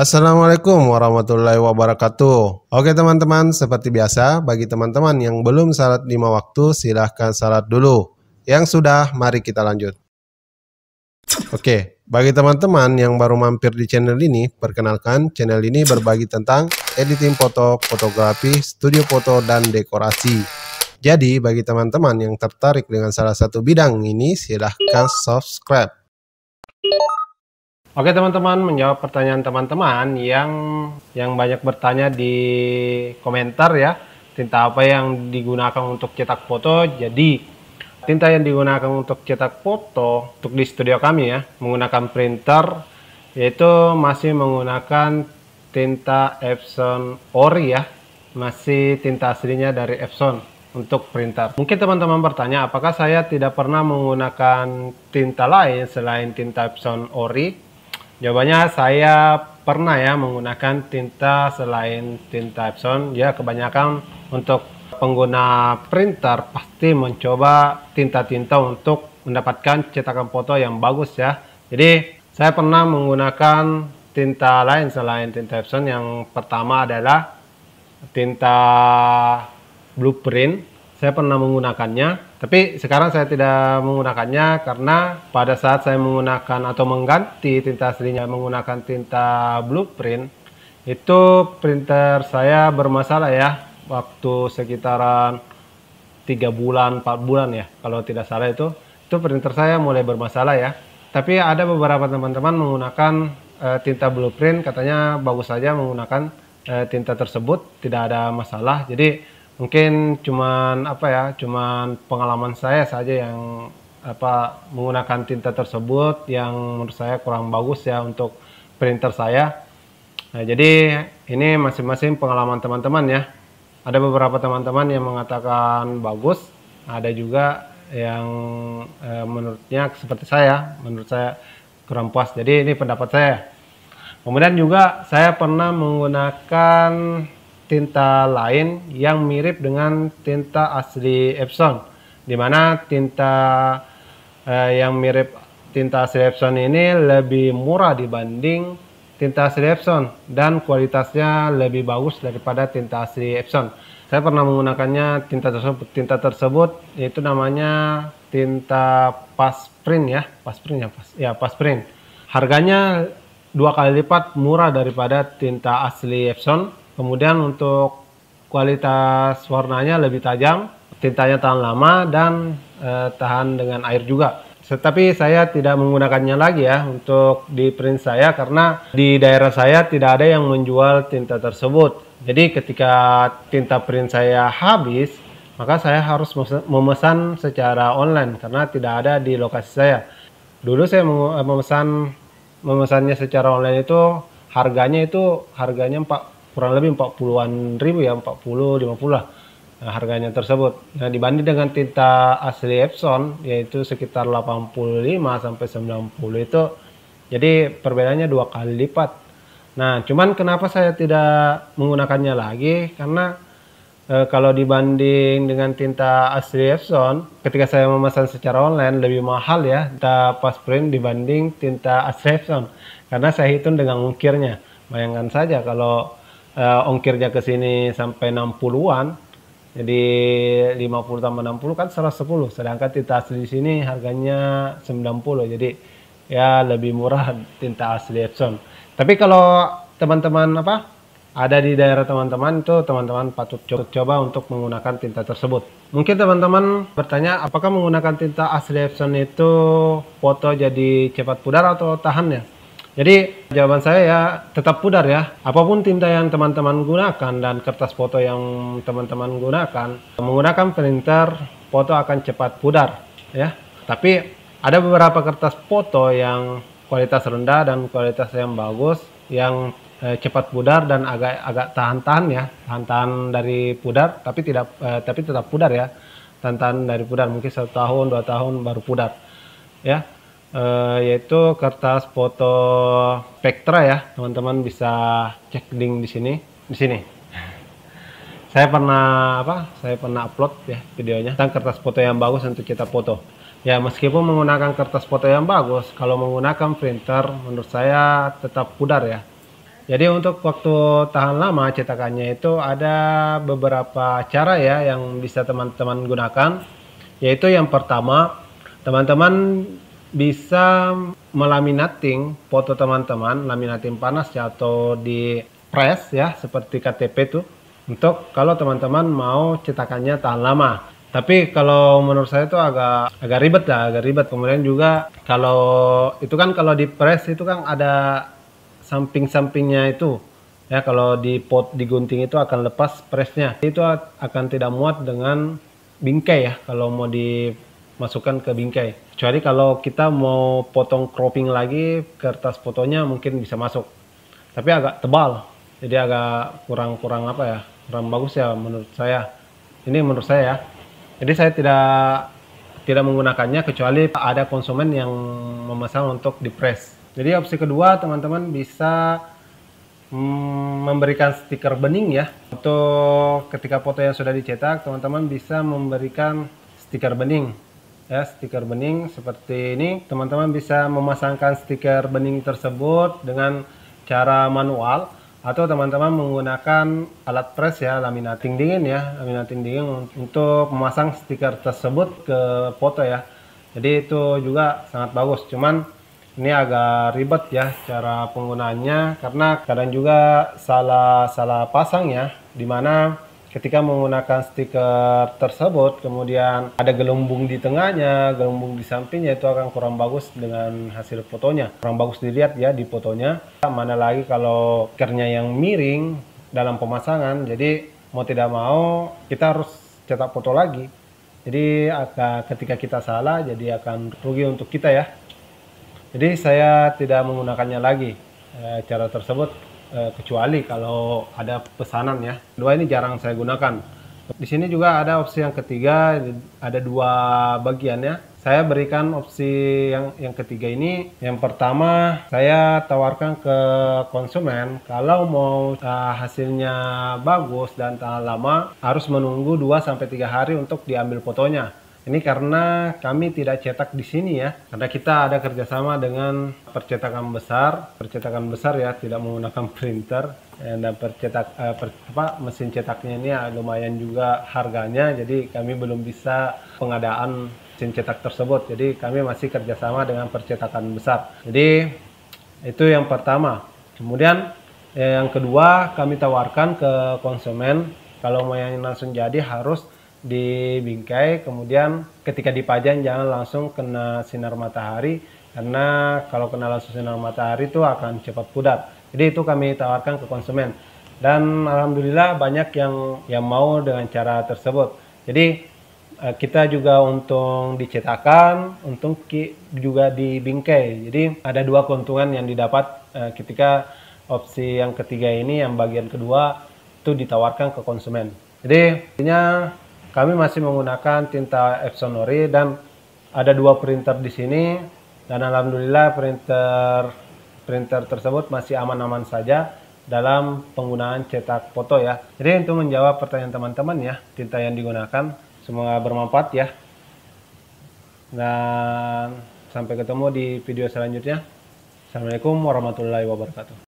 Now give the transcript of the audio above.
Assalamualaikum warahmatullahi wabarakatuh. Oke teman-teman, seperti biasa bagi teman-teman yang belum salat lima waktu silahkan salat dulu. Yang sudah, mari kita lanjut. Oke, bagi teman-teman yang baru mampir di channel ini, perkenalkan channel ini berbagi tentang editing foto, fotografi, studio foto, dan dekorasi. Jadi bagi teman-teman yang tertarik dengan salah satu bidang ini silahkan subscribe. Oke teman-teman, menjawab pertanyaan teman-teman yang yang banyak bertanya di komentar ya. Tinta apa yang digunakan untuk cetak foto? Jadi tinta yang digunakan untuk cetak foto untuk di studio kami ya menggunakan printer yaitu masih menggunakan tinta Epson Ori ya. Masih tinta aslinya dari Epson untuk printer. Mungkin teman-teman bertanya apakah saya tidak pernah menggunakan tinta lain selain tinta Epson Ori? Jawabannya saya pernah ya menggunakan tinta selain tinta Epson. Ya kebanyakan untuk pengguna printer pasti mencoba tinta-tinta untuk mendapatkan cetakan foto yang bagus ya. Jadi saya pernah menggunakan tinta lain selain tinta Epson. Yang pertama adalah tinta blueprint saya pernah menggunakannya, tapi sekarang saya tidak menggunakannya karena pada saat saya menggunakan atau mengganti tinta aslinya menggunakan tinta blueprint, itu printer saya bermasalah ya waktu sekitaran tiga bulan, 4 bulan ya kalau tidak salah itu, itu printer saya mulai bermasalah ya. Tapi ada beberapa teman-teman menggunakan e, tinta blueprint, katanya bagus saja menggunakan e, tinta tersebut, tidak ada masalah. Jadi mungkin cuman apa ya cuman pengalaman saya saja yang apa menggunakan tinta tersebut yang menurut saya kurang bagus ya untuk printer saya. Nah, jadi ini masing-masing pengalaman teman-teman ya. Ada beberapa teman-teman yang mengatakan bagus, ada juga yang e, menurutnya seperti saya, menurut saya kurang puas. Jadi ini pendapat saya. Kemudian juga saya pernah menggunakan tinta lain yang mirip dengan tinta asli Epson Dimana tinta eh, yang mirip tinta asli Epson ini lebih murah dibanding tinta asli Epson dan kualitasnya lebih bagus daripada tinta asli Epson. Saya pernah menggunakannya tinta tersebut, tinta tersebut yaitu namanya tinta pasprint ya, pasprint ya, pas, ya pasprint. Harganya dua kali lipat murah daripada tinta asli Epson Kemudian untuk kualitas warnanya lebih tajam, tintanya tahan lama dan e, tahan dengan air juga. Tetapi saya tidak menggunakannya lagi ya untuk di print saya karena di daerah saya tidak ada yang menjual tinta tersebut. Jadi ketika tinta print saya habis, maka saya harus memesan secara online karena tidak ada di lokasi saya. Dulu saya eh, memesan memesannya secara online itu harganya itu harganya 4 kurang lebih 40-an ribu ya, 40, 50 lah nah, harganya tersebut. Nah, dibanding dengan tinta asli Epson yaitu sekitar 85 sampai 90 itu jadi perbedaannya dua kali lipat. Nah, cuman kenapa saya tidak menggunakannya lagi karena e, kalau dibanding dengan tinta asli Epson, ketika saya memesan secara online lebih mahal ya tinta pas print dibanding tinta asli Epson karena saya hitung dengan ukirnya. Bayangkan saja kalau uh, ongkirnya ke sini sampai 60-an. Jadi 50 tambah 60 kan 110. Sedangkan tinta asli di sini harganya 90. Jadi ya lebih murah tinta asli Epson. Tapi kalau teman-teman apa ada di daerah teman-teman itu teman-teman patut coba, coba untuk menggunakan tinta tersebut. Mungkin teman-teman bertanya apakah menggunakan tinta asli Epson itu foto jadi cepat pudar atau tahan ya? Jadi jawaban saya ya tetap pudar ya. Apapun tinta yang teman-teman gunakan dan kertas foto yang teman-teman gunakan, menggunakan printer foto akan cepat pudar ya. Tapi ada beberapa kertas foto yang kualitas rendah dan kualitas yang bagus yang eh, cepat pudar dan agak agak tahan-tahan ya, tahan-tahan dari pudar tapi tidak eh, tapi tetap pudar ya. Tahan-tahan dari pudar mungkin satu tahun, dua tahun baru pudar. Ya, uh, yaitu kertas foto Spectra ya teman-teman bisa cek link di sini di sini saya pernah apa saya pernah upload ya videonya tentang kertas foto yang bagus untuk kita foto ya meskipun menggunakan kertas foto yang bagus kalau menggunakan printer menurut saya tetap pudar ya jadi untuk waktu tahan lama cetakannya itu ada beberapa cara ya yang bisa teman-teman gunakan yaitu yang pertama teman-teman bisa melaminating foto teman-teman, laminating panas ya atau di press ya seperti KTP tuh untuk kalau teman-teman mau cetakannya tahan lama. Tapi kalau menurut saya itu agak agak ribet ya, agak ribet. Kemudian juga kalau itu kan kalau di press itu kan ada samping-sampingnya itu ya kalau di pot digunting itu akan lepas pressnya itu akan tidak muat dengan bingkai ya kalau mau dimasukkan ke bingkai kecuali kalau kita mau potong cropping lagi kertas fotonya mungkin bisa masuk tapi agak tebal jadi agak kurang kurang apa ya kurang bagus ya menurut saya ini menurut saya ya jadi saya tidak tidak menggunakannya kecuali ada konsumen yang memesan untuk di press jadi opsi kedua teman-teman bisa hmm, memberikan stiker bening ya untuk ketika foto yang sudah dicetak teman-teman bisa memberikan stiker bening ya stiker bening seperti ini teman-teman bisa memasangkan stiker bening tersebut dengan cara manual atau teman-teman menggunakan alat press ya laminating dingin ya laminating dingin untuk memasang stiker tersebut ke foto ya jadi itu juga sangat bagus cuman ini agak ribet ya cara penggunaannya karena kadang juga salah-salah pasang ya dimana Ketika menggunakan stiker tersebut, kemudian ada gelembung di tengahnya, gelembung di sampingnya itu akan kurang bagus dengan hasil fotonya. Kurang bagus dilihat ya di fotonya. Mana lagi kalau stikernya yang miring dalam pemasangan, jadi mau tidak mau kita harus cetak foto lagi. Jadi akan, ketika kita salah, jadi akan rugi untuk kita ya. Jadi saya tidak menggunakannya lagi eh, cara tersebut Eh, kecuali kalau ada pesanan ya. Dua ini jarang saya gunakan. Di sini juga ada opsi yang ketiga, ada dua bagian ya Saya berikan opsi yang yang ketiga ini. Yang pertama, saya tawarkan ke konsumen kalau mau uh, hasilnya bagus dan tahan lama harus menunggu 2 sampai 3 hari untuk diambil fotonya. Ini karena kami tidak cetak di sini ya, karena kita ada kerjasama dengan percetakan besar, percetakan besar ya tidak menggunakan printer dan percetak eh, per, apa, mesin cetaknya ini ya, lumayan juga harganya, jadi kami belum bisa pengadaan mesin cetak tersebut. Jadi kami masih kerjasama dengan percetakan besar. Jadi itu yang pertama. Kemudian eh, yang kedua kami tawarkan ke konsumen kalau mau yang langsung jadi harus di bingkai kemudian ketika dipajang jangan langsung kena sinar matahari karena kalau kena langsung sinar matahari itu akan cepat pudar jadi itu kami tawarkan ke konsumen dan alhamdulillah banyak yang yang mau dengan cara tersebut jadi eh, kita juga untung dicetakan, untung juga di bingkai. Jadi ada dua keuntungan yang didapat eh, ketika opsi yang ketiga ini, yang bagian kedua itu ditawarkan ke konsumen. Jadi intinya kami masih menggunakan tinta Epsonori dan ada dua printer di sini dan alhamdulillah printer printer tersebut masih aman-aman saja dalam penggunaan cetak foto ya. Jadi untuk menjawab pertanyaan teman-teman ya, tinta yang digunakan semoga bermanfaat ya. Dan sampai ketemu di video selanjutnya. Assalamualaikum warahmatullahi wabarakatuh.